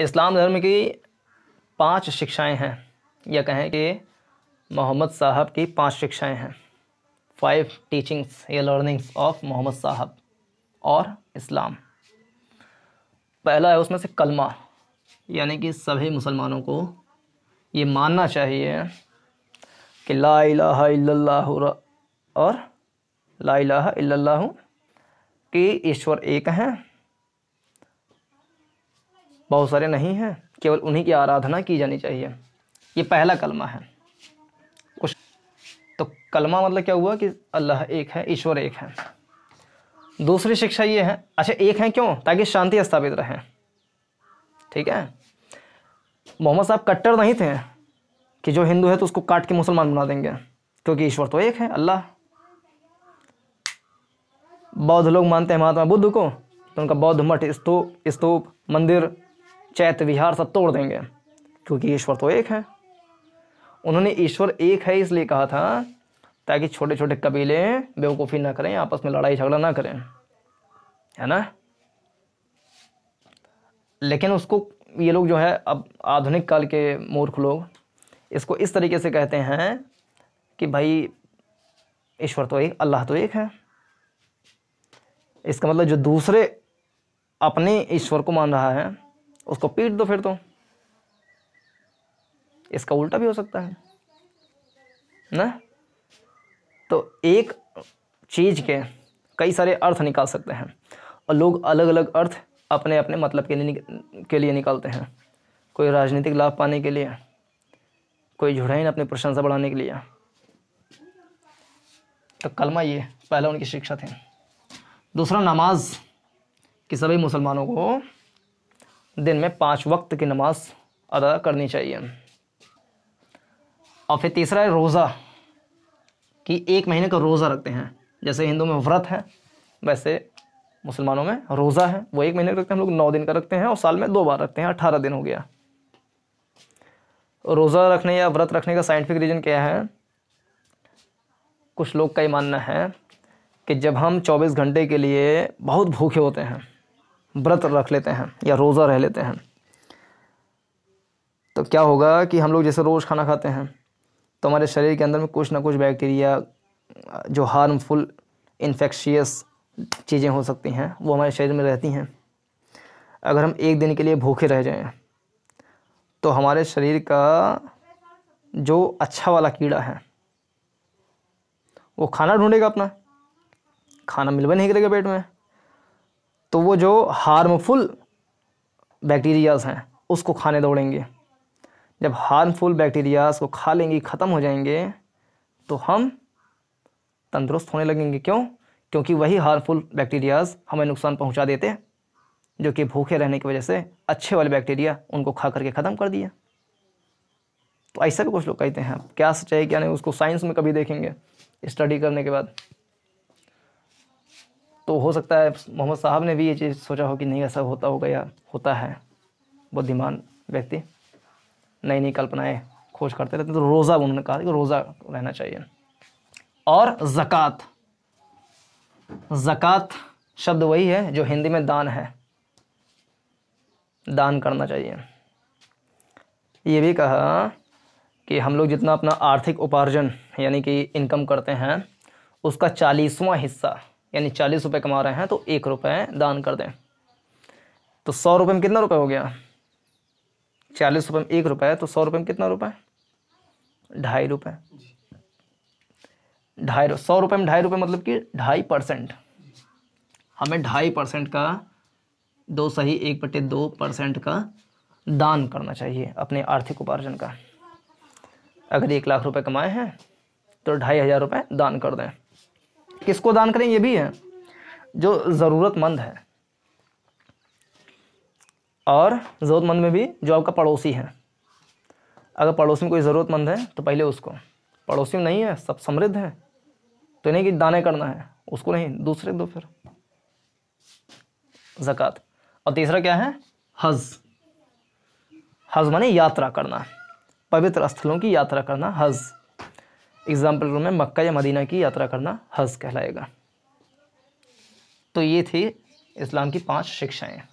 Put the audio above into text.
इस्लाम धर्म की पांच शिक्षाएं हैं या कहें कि मोहम्मद साहब की पांच शिक्षाएं हैं फाइव टीचिंग्स या लर्निंग्स ऑफ मोहम्मद साहब और इस्लाम पहला है उसमें से कलमा यानी कि सभी मुसलमानों को ये मानना चाहिए कि ला इलाहा इल्लल्लाह और ला इलाहा इल्लल्लाह कि ईश्वर एक हैं बहुत सारे नहीं हैं केवल उन्हीं की आराधना की जानी चाहिए ये पहला कलमा है कुछ तो कलमा मतलब क्या हुआ कि अल्लाह एक है ईश्वर एक है दूसरी शिक्षा ये है अच्छा एक है क्यों ताकि शांति स्थापित रहे ठीक है मोहम्मद साहब कट्टर नहीं थे कि जो हिंदू है तो उसको काट के मुसलमान बना देंगे क्योंकि ईश्वर तो एक है अल्लाह बौद्ध लोग मानते हैं महात्मा बुद्ध को तो उनका बौद्ध मठ स्तूप स्तूप मंदिर चैत विहार सब तोड़ देंगे क्योंकि ईश्वर तो एक है उन्होंने ईश्वर एक है इसलिए कहा था ताकि छोटे छोटे कबीले बेवकूफ़ी ना करें आपस में लड़ाई झगड़ा ना करें है ना लेकिन उसको ये लोग जो है अब आधुनिक काल के मूर्ख लोग इसको इस तरीके से कहते हैं कि भाई ईश्वर तो एक अल्लाह तो एक है इसका मतलब जो दूसरे अपने ईश्वर को मान रहा है उसको पीट दो फिर तो इसका उल्टा भी हो सकता है ना तो एक चीज के कई सारे अर्थ निकाल सकते हैं और लोग अलग अलग अर्थ अपने अपने मतलब के लिए के लिए निकालते हैं कोई राजनीतिक लाभ पाने के लिए कोई झुड़ैन अपनी प्रशंसा बढ़ाने के लिए तो कलमा ये पहला उनकी शिक्षा थी दूसरा नमाज कि सभी मुसलमानों को दिन में पाँच वक्त की नमाज अदा करनी चाहिए और फिर तीसरा है रोज़ा कि एक महीने का रोज़ा रखते हैं जैसे हिंदू में व्रत है वैसे मुसलमानों में रोज़ा है वो एक महीने का रखते हैं हम लोग नौ दिन का रखते हैं और साल में दो बार रखते हैं अठारह दिन हो गया रोज़ा रखने या व्रत रखने का साइंटिफिक रीज़न क्या है कुछ लोग का ये मानना है कि जब हम 24 घंटे के लिए बहुत भूखे होते हैं व्रत रख लेते हैं या रोज़ा रह लेते हैं तो क्या होगा कि हम लोग जैसे रोज़ खाना खाते हैं तो हमारे शरीर के अंदर में कुछ ना कुछ बैक्टीरिया जो हार्मफुल इन्फेक्शियस चीज़ें हो सकती हैं वो हमारे शरीर में रहती हैं अगर हम एक दिन के लिए भूखे रह जाएं तो हमारे शरीर का जो अच्छा वाला कीड़ा है वो खाना ढूंढेगा अपना खाना मिलवा नहीं करेगा पेट में तो वो जो हार्मफुल बैक्टीरियाज़ हैं उसको खाने दौड़ेंगे जब हार्मफुल बैक्टीरियाज़ को खा लेंगे ख़त्म हो जाएंगे तो हम तंदुरुस्त होने लगेंगे क्यों क्योंकि वही हार्मफुल बैक्टीरियाज़ हमें नुकसान पहुंचा देते जो कि भूखे रहने की वजह से अच्छे वाले बैक्टीरिया उनको खा करके ख़त्म कर दिया तो ऐसा भी कुछ लोग कहते हैं क्या सच्चाई क्या नहीं उसको साइंस में कभी देखेंगे स्टडी करने के बाद तो हो सकता है मोहम्मद साहब ने भी ये चीज़ सोचा हो कि नहीं ऐसा होता होगा या होता है बुद्धिमान व्यक्ति नई नई कल्पनाएं खोज करते रहते तो रोज़ा उन्होंने कहा कि रोज़ा रहना चाहिए और ज़क़़त ज़क़़त शब्द वही है जो हिंदी में दान है दान करना चाहिए ये भी कहा कि हम लोग जितना अपना आर्थिक उपार्जन यानी कि इनकम करते हैं उसका चालीसवां हिस्सा यानी चालीस रुपये कमा रहे हैं तो एक रुपये दान कर दें तो सौ रुपये में कितना रुपये हो गया चालीस रुपये में एक रुपये तो सौ रुपये में कितना रुपये ढाई रुपये ढाई सौ रुपये में ढाई रुपये मतलब कि ढाई परसेंट हमें ढाई परसेंट का दो सही एक बटे दो परसेंट का दान करना चाहिए अपने आर्थिक उपार्जन का अगर एक लाख रुपए कमाए हैं तो ढाई हज़ार रुपये दान कर दें किसको दान करें ये भी है जो ज़रूरतमंद है और ज़रूरतमंद में भी जो आपका पड़ोसी है अगर पड़ोसी में कोई ज़रूरतमंद है तो पहले उसको पड़ोसी में नहीं है सब समृद्ध है तो नहीं कि दाने करना है उसको नहीं दूसरे दो फिर ज़क़़त और तीसरा क्या है हज हज माने यात्रा करना पवित्र स्थलों की यात्रा करना हज एग्ज़ाम्पल रूम में मक्का या मदीना की यात्रा करना हज कहलाएगा तो ये थी इस्लाम की पांच शिक्षाएं